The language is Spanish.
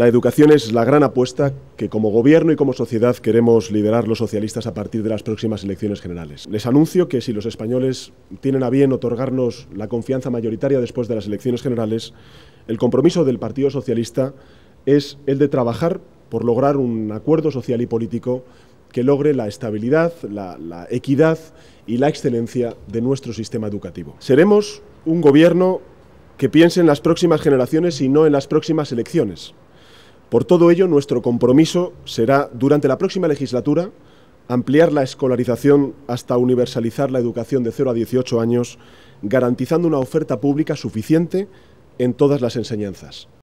La educación es la gran apuesta que como gobierno y como sociedad queremos liderar los socialistas a partir de las próximas elecciones generales. Les anuncio que si los españoles tienen a bien otorgarnos la confianza mayoritaria después de las elecciones generales, el compromiso del Partido Socialista es el de trabajar por lograr un acuerdo social y político que logre la estabilidad, la, equidad y la excelencia de nuestro sistema educativo. Seremos un gobierno que piense en las próximas generaciones y no en las próximas elecciones. Por todo ello, nuestro compromiso será, durante la próxima legislatura, ampliar la escolarización hasta universalizar la educación de 0 a 18 años, garantizando una oferta pública suficiente en todas las enseñanzas.